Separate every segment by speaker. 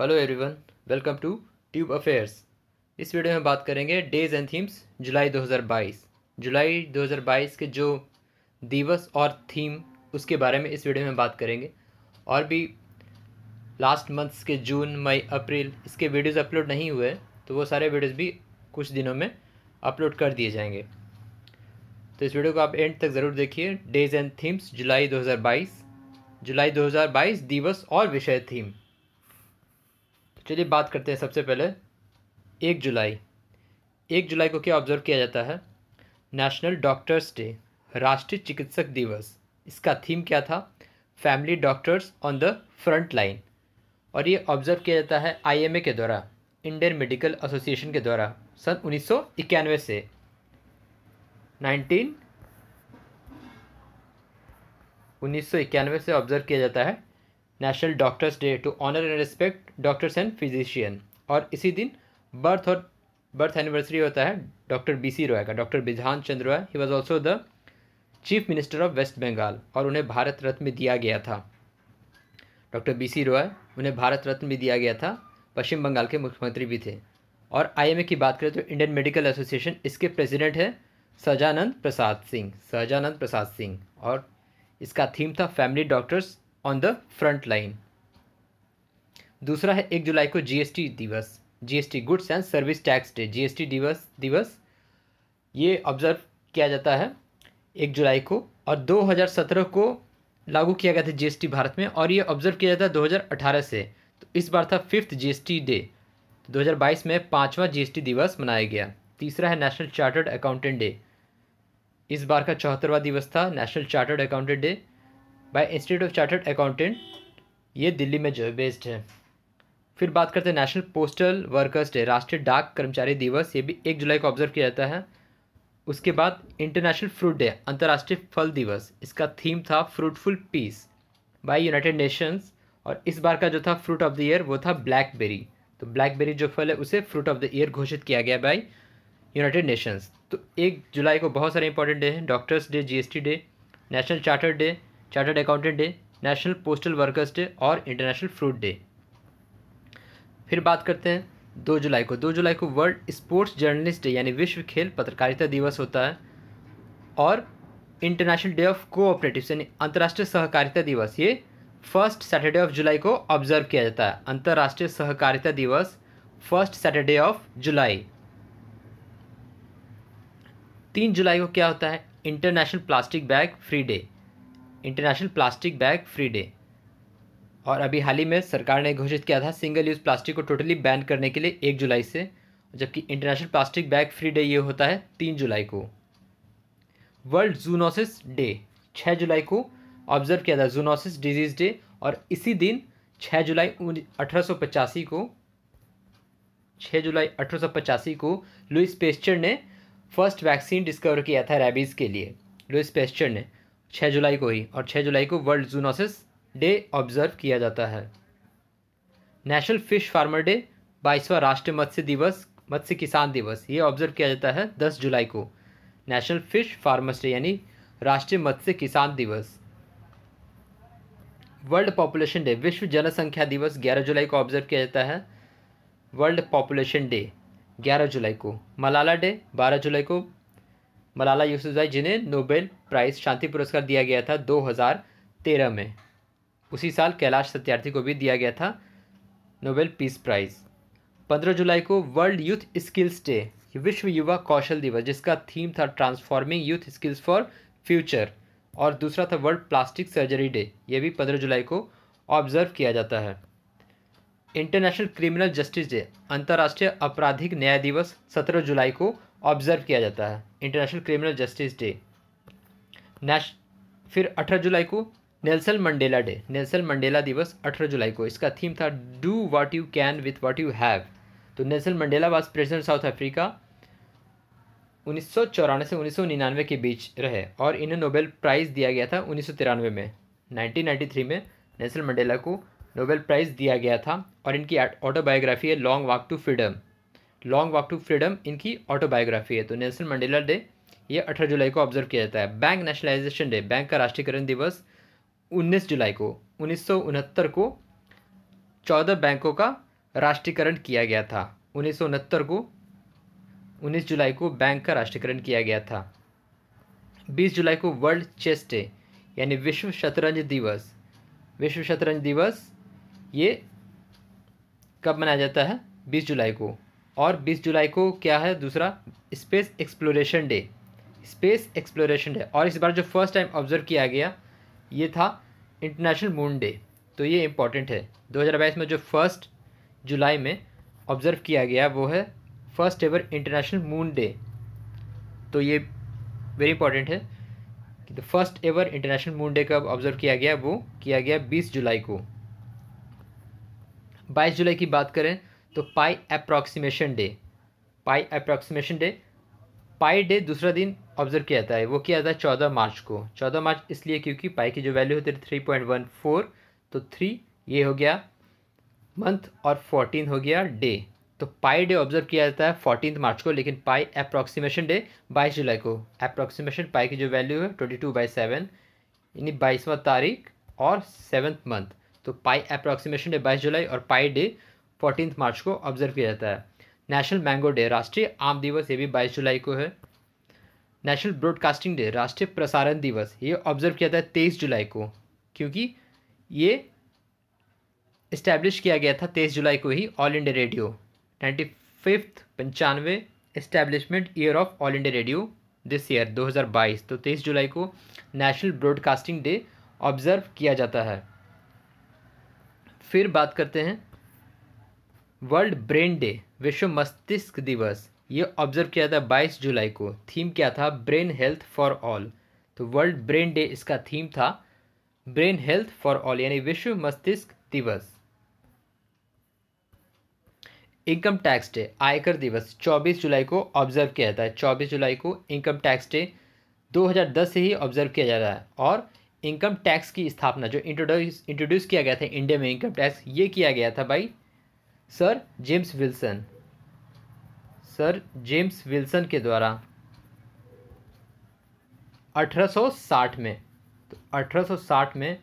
Speaker 1: hello everyone welcome to tube affairs इस video में बात करेंगे डेज एंड थीम्स जुलाई 2022 जुलाई 2022 के जो दिवस और थीम उसके बारे में इस वीडियो में बात करेंगे और भी लास्ट मंथ्स के जून मई अप्रैल इसके वीडियोस अपलोड नहीं हुए तो वो सारे वीडियोस भी कुछ दिनों में अपलोड कर दिए जाएंगे तो इस वीडियो को आप एंड तक ज़रूर देखिए डेज एंड थीम्स जुलाई 2022 जुलाई 2022 दिवस और विषय थीम चलिए बात करते हैं सबसे पहले एक जुलाई एक जुलाई को क्या ऑब्जर्व किया जाता है नेशनल डॉक्टर्स डे राष्ट्रीय चिकित्सक दिवस इसका थीम क्या था family doctors on the front line और ये ऑब्जर्व किया जाता है आईएमए के द्वारा इंडियन मेडिकल एसोसिएशन के द्वारा सन उन्नीस से 19 1991 से ऑब्जर्व किया जाता है national doctors day to honour and respect doctors and physician और इसी दिन बर्थ और बर्थ एनिवर्सरी होता है डॉक्टर बी सी रॉय का doctor Bidhan Chandra Roy he was also the chief minister of west Bengal और उन्हें भारत रत्न भी दिया गया था डॉक्टर बी सी रॉय उन्हें भारत रत्न भी दिया गया था पश्चिम बंगाल के मुख्यमंत्री भी थे और आईएमए की बात करें तो इंडियन मेडिकल एसोसिएशन इसके प्रेसिडेंट है सहजानंद प्रसाद सिंह सहजानंद प्रसाद सिंह और इसका थीम था family doctors on the front line दूसरा है एक जुलाई को जीएसटी दिवस GST goods and service tax day GST दिवस दिवस ये ऑब्जर्व किया जाता है एक जुलाई को और 2017 को लागू किया गया था जीएसटी भारत में और ये ऑब्जर्व किया जाता है 2018 से तो इस बार था फिफ्थ जीएसटी डे 2022 में पाँचवा जीएसटी दिवस मनाया गया तीसरा है नेशनल चार्टर्ड अकाउंटेंट डे इस बार का चौहत्तरवा दिवस था national chartered accountant day by institute of chartered accountant ये दिल्ली में जो है बेस्ड है फिर बात करते हैं नेशनल पोस्टल वर्कर्स डे राष्ट्रीय डाक कर्मचारी दिवस ये भी एक जुलाई को ऑब्जर्व किया जाता है उसके बाद इंटरनेशनल फ्रूट डे अंतर्राष्ट्रीय फल दिवस इसका थीम था fruitful peace by United Nations और इस बार का जो था फ्रूट ऑफ द ईयर वो था ब्लैकबेरी तो ब्लैकबेरी जो फल है उसे फ्रूट ऑफ द ईयर घोषित किया गया बाय यूनाइटेड नेशंस तो एक जुलाई को बहुत सारे इंपॉर्टेंट डे हैं doctors day GST day national charter day chartered accountant day national postal workers day और इंटरनेशनल फ्रूट डे फिर बात करते हैं दो जुलाई को दो जुलाई को वर्ल्ड स्पोर्ट्स जर्नलिस्ट डे यानी विश्व खेल पत्रकारिता दिवस होता है और इंटरनेशनल डे ऑफ कोऑपरेटिव यानी अंतर्राष्ट्रीय सहकारिता दिवस ये फर्स्ट सैटरडे ऑफ जुलाई को ऑब्जर्व किया जाता है अंतर्राष्ट्रीय सहकारिता दिवस फर्स्ट सैटरडे ऑफ जुलाई तीन जुलाई को क्या होता है international plastic bag free day international plastic bag free day और अभी हाल ही में सरकार ने घोषित किया था सिंगल यूज़ प्लास्टिक को टोटली बैन करने के लिए एक जुलाई से जबकि international plastic bag free day ये होता है तीन जुलाई को वर्ल्ड जूनोसिस डे छः जुलाई को ऑब्जर्व किया था जूनोसिस डिजीज़ डे और इसी दिन छः जुलाई अठारह को छः जुलाई अठारह को लुइस पेस्चर ने फर्स्ट वैक्सीन डिस्कवर किया था रेबीज़ के लिए लुइस पेस्चर ने छः जुलाई को ही और छः जुलाई को वर्ल्ड जूनोसिस डे ऑब्जर्व किया जाता है नेशनल फिश फार्मर डे बाईसवा राष्ट्रीय मत्स्य दिवस मत्स्य किसान दिवस ये ऑब्जर्व किया जाता है दस जुलाई को नेशनल फिश फार्मर्स डे यानी राष्ट्रीय मत्स्य किसान दिवस वर्ल्ड पॉपुलेशन डे विश्व जनसंख्या दिवस ग्यारह जुलाई को ऑब्जर्व किया जाता है वर्ल्ड पॉपुलेशन डे ग्यारह जुलाई को मलाला डे बारह जुलाई को मलाला यूसुफाई जिन्हें नोबेल प्राइज़ शांति पुरस्कार दिया गया था 2013 में उसी साल कैलाश सत्यार्थी को भी दिया गया था नोबेल पीस प्राइज़ 15 जुलाई को वर्ल्ड यूथ स्किल्स डे विश्व युवा कौशल दिवस जिसका थीम था transforming youth skills for future और दूसरा था वर्ल्ड प्लास्टिक सर्जरी डे ये भी पंद्रह जुलाई को ऑब्जर्व किया जाता है इंटरनेशनल क्रिमिनल जस्टिस डे अंतर्राष्ट्रीय आपराधिक न्याय दिवस सत्रह जुलाई को ऑब्जर्व किया जाता है इंटरनेशनल क्रिमिनल जस्टिस डे नेश फिर अठारह जुलाई को Nelson Mandela day Nelson Mandela दिवस अठारह जुलाई को इसका थीम था do what you can with what you have तो Nelson Mandela was president South Africa उन्नीस से उन्नीस के बीच रहे और इन्हें नोबेल प्राइज़ दिया गया था उन्नीस में नाइनटीन में नेल्सन मंडेला को नोबेल प्राइज़ दिया गया था और इनकी ऑटोबायोग्राफी है long walk to freedom long walk to freedom इनकी ऑटोबायोग्राफी है तो नेल्सन मंडेला डे ये 18 जुलाई को ऑब्जर्व किया जाता है बैंक नेशनलाइजेशन डे बैंक का राष्ट्रीयकरण दिवस 19 जुलाई को उन्नीस को चौदह बैंकों का राष्ट्रीयकरण किया गया था उन्नीस को उन्नीस जुलाई को बैंक का राष्ट्रीयकरण किया गया था बीस जुलाई को वर्ल्ड चेस डे यानी विश्व शतरंज दिवस विश्व शतरंज दिवस ये कब मनाया जाता है 20 जुलाई को और 20 जुलाई को क्या है दूसरा space exploration day space exploration day और इस बार जो फर्स्ट टाइम ऑब्जर्व किया गया ये था इंटरनेशनल मून डे तो ये इम्पॉर्टेंट है 2022 में जो फर्स्ट जुलाई में ऑब्ज़र्व किया गया वो है first ever international moon day तो ये वेरी इंपॉर्टेंट है कि the first ever international moon day कब ऑब्ज़र्व किया गया वो किया गया 20 जुलाई को 22 जुलाई की बात करें तो pi approximation day pi approximation day pi day दूसरा दिन ऑब्जर्व किया जाता है वो किया जाता है चौदह मार्च को चौदह मार्च इसलिए क्योंकि पाई की जो वैल्यू होती है थ्री पॉइंट वन फोर तो थ्री ये हो गया मंथ और फोर्टीन हो गया डे तो पाई डे ऑब्जर्व किया जाता है फोर्टीन मार्च को लेकिन पाई अप्रॉक्सीमेशन डे बाईस जुलाई को अप्रॉक्सीमेशन पाई की जो वैल्यू है ट्वेंटी टू बाई सेवन यानी बाईसवा तारीख और सेवन्थ मंथ तो पाई अप्रॉक्सीमेशन डे बाईस जुलाई और पाई डे फोर्टीन मार्च को ऑब्जर्व किया जाता है नेशनल मैंगो डे राष्ट्रीय आम दिवस ये भी बाईस जुलाई को है नेशनल ब्रॉडकास्टिंग डे राष्ट्रीय प्रसारण दिवस ये ऑब्जर्व किया जाता है तेईस जुलाई को क्योंकि ये इस्टेब्लिश किया गया था तेईस जुलाई को ही All India Radio ninety fifth पंचानवे establishment year of All India Radio this year 2022 तो 23 जुलाई को नेशनल ब्रॉडकास्टिंग डे ऑब्ज़र्व किया जाता है फिर बात करते हैं वर्ल्ड ब्रेन डे विश्व मस्तिष्क दिवस ये ऑब्जर्व किया था 22 जुलाई को थीम क्या था ब्रेन हेल्थ फॉर ऑल तो वर्ल्ड ब्रेन डे इसका थीम था ब्रेन हेल्थ फॉर ऑल यानी विश्व मस्तिष्क दिवस इनकम टैक्स डे आयकर दिवस 24 जुलाई को ऑब्जर्व किया जाता है 24 जुलाई को इनकम टैक्स डे 2010 से ही ऑब्जर्व किया जा रहा है और इनकम टैक्स की स्थापना जो इंट्रोड्यूस इंट्रोड्यूस किया गया था इंडिया में इनकम टैक्स ये किया गया था भाई sir James Wilson sir James Wilson के द्वारा 1860 में तो 1860 में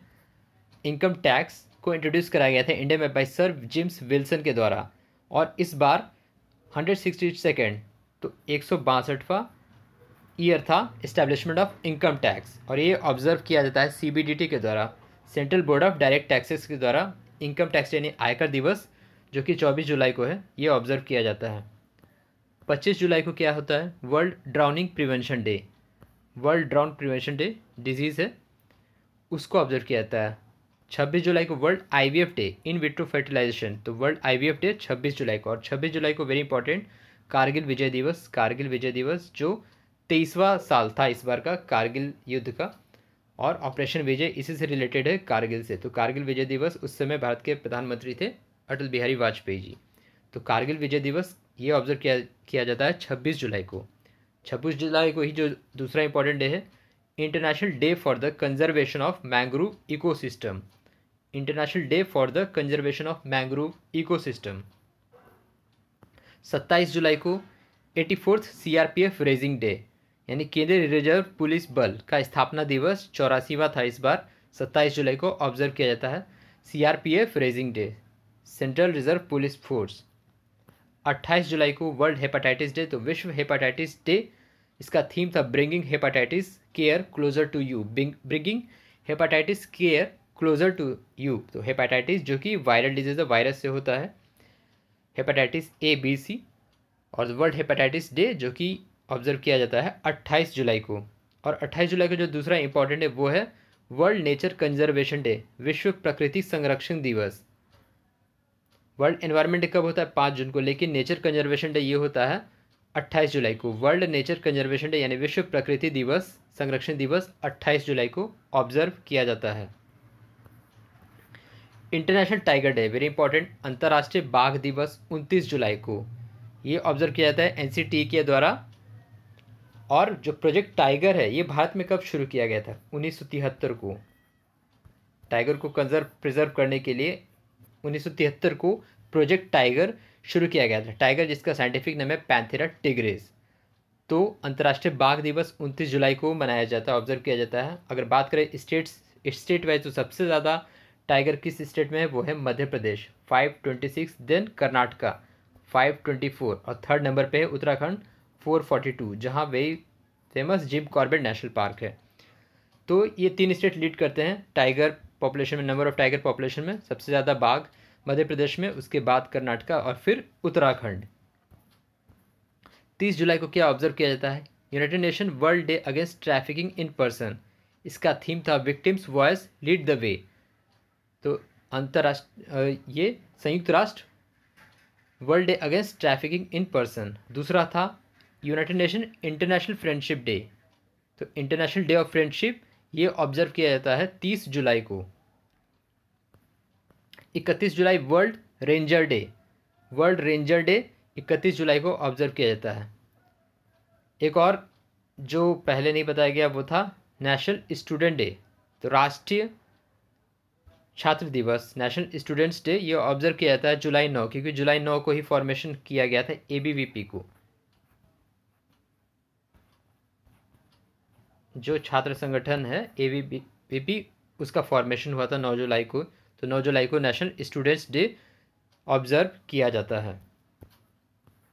Speaker 1: इनकम टैक्स को इंट्रोड्यूस कराया गया था इंडिया में बाई सर जेम्स विल्सन के द्वारा और इस बार हंड्रेड सिक्सटी सेकेंड तो एक सौ बासठवा ईयर था इस्टेब्लिशमेंट ऑफ इनकम टैक्स और ये ऑब्जर्व किया जाता है सीबीडीटी के द्वारा central board of direct taxes के द्वारा इनकम टैक्स यानी आयकर दिवस जो कि 24 जुलाई को है ये ऑब्ज़र्व किया जाता है 25 जुलाई को क्या होता है world drowning prevention day world drown prevention day disease है उसको ऑब्जर्व किया जाता है 26 जुलाई को world IVF day in vitro fertilization तो वर्ल्ड आईवीएफ डे 26 जुलाई को और 26 जुलाई को वेरी इंपॉर्टेंट कारगिल विजय दिवस कारगिल विजय दिवस जो तेईसवा साल था इस बार का कारगिल युद्ध का और ऑपरेशन विजय इसी से रिलेटेड है कारगिल से तो कारगिल विजय दिवस उस समय भारत के प्रधानमंत्री थे अटल बिहारी वाजपेयी जी तो कारगिल विजय दिवस ये ऑब्जर्व किया किया जाता है छब्बीस जुलाई को छब्बीस जुलाई को ही जो दूसरा इंपॉर्टेंट डे है international day for the conservation of mangrove ecosystem international day for the conservation of mangrove ecosystem 27 जुलाई को eighty fourth C R P F raising day यानी केंद्रीय रिजर्व पुलिस बल का स्थापना दिवस चौरासीवा था इस बार सत्ताईस जुलाई को ऑब्जर्व किया जाता है C R P F raising day central reserve police force 28 जुलाई को वर्ल्ड हेपाटाइटिस डे तो विश्व हेपाटाइटिस डे इसका थीम था bringing hepatitis care closer to you bringing hepatitis care closer to you तो हेपाटाइटिस जो कि वायरल डिजीज है वायरस से होता है हेपाटाइटिस ए बी सी और वर्ल्ड हेपाटाइटिस डे जो कि ऑब्जर्व किया जाता है 28 जुलाई को और 28 जुलाई का जो दूसरा इंपॉर्टेंट है वो है वर्ल्ड नेचर कंजर्वेशन डे विश्व प्रकृति संरक्षण दिवस वर्ल्ड एनवायरनमेंट डे कब होता है पाँच जून को लेकिन नेचर कंजर्वेशन डे ये होता है अट्ठाईस जुलाई को वर्ल्ड नेचर कंजर्वेशन डे यानी विश्व प्रकृति दिवस संरक्षण दिवस अट्ठाईस जुलाई को ऑब्जर्व किया जाता है international tiger day very important अंतर्राष्ट्रीय बाघ दिवस उनतीस जुलाई को ये ऑब्जर्व किया जाता है एन e के द्वारा और जो प्रोजेक्ट टाइगर है ये भारत में कब शुरू किया गया था उन्नीस को टाइगर को कंजर्व प्रिजर्व करने के लिए 1973 को प्रोजेक्ट टाइगर शुरू किया गया था टाइगर जिसका साइंटिफिक नाम है पैंथेरा टिग्रेस तो अंतर्राष्ट्रीय बाघ दिवस 29 जुलाई को मनाया जाता है ऑब्जर्व किया जाता है अगर बात करें स्टेट्स स्टेट वाइज तो सबसे ज़्यादा टाइगर किस स्टेट में है वो है मध्य प्रदेश 526 देन कर्नाटका 524 और थर्ड नंबर पे है उत्तराखंड 442 जहां वही famous Jim Corbett national park है तो ये तीन स्टेट लीड करते हैं टाइगर पॉपुलेशन में नंबर ऑफ टाइगर पॉपुलेशन में सबसे ज़्यादा बाघ मध्य प्रदेश में उसके बाद कर्नाटका और फिर उत्तराखंड तीस जुलाई को क्या ऑब्जर्व किया जाता है united nation world day against trafficking in person इसका थीम था victims voice lead the way तो अंतर्राष्ट्र ये संयुक्त राष्ट्र world day against trafficking in person दूसरा था united nation international friendship day तो इंटरनेशनल डे ऑफ फ्रेंडशिप ये ऑब्जर्व किया जाता है तीस जुलाई को इकतीस जुलाई world ranger day world ranger day इकतीस जुलाई को ऑब्जर्व किया जाता है एक और जो पहले नहीं बताया गया वो था नेशनल स्टूडेंट डे तो राष्ट्रीय छात्र दिवस नेशनल स्टूडेंट्स डे ये ऑब्जर्व किया जाता है जुलाई नौ क्योंकि जुलाई नौ को ही फॉर्मेशन किया गया था एबीवीपी को जो छात्र संगठन है ए वी उसका फॉर्मेशन हुआ था नौ जुलाई को तो नौ जुलाई को नेशनल स्टूडेंट्स डे ऑब्जर्व किया जाता है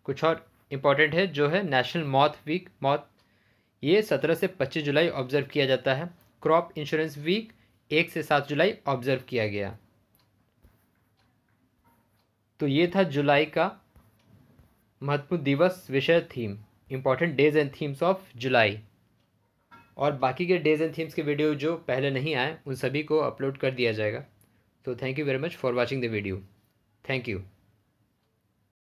Speaker 1: कुछ और इम्पॉर्टेंट है जो है नेशनल मॉथ वीक मॉथ ये सत्रह से पच्चीस जुलाई ऑब्जर्व किया जाता है क्रॉप इंश्योरेंस वीक एक से सात जुलाई ऑब्जर्व किया गया तो ये था जुलाई का महत्वपूर्ण दिवस विषय theme important days and themes of जुलाई और बाकी के डेज एंड थीम्स के वीडियो जो पहले नहीं आए उन सभी को अपलोड कर दिया जाएगा तो thank you very much for watching the video thank you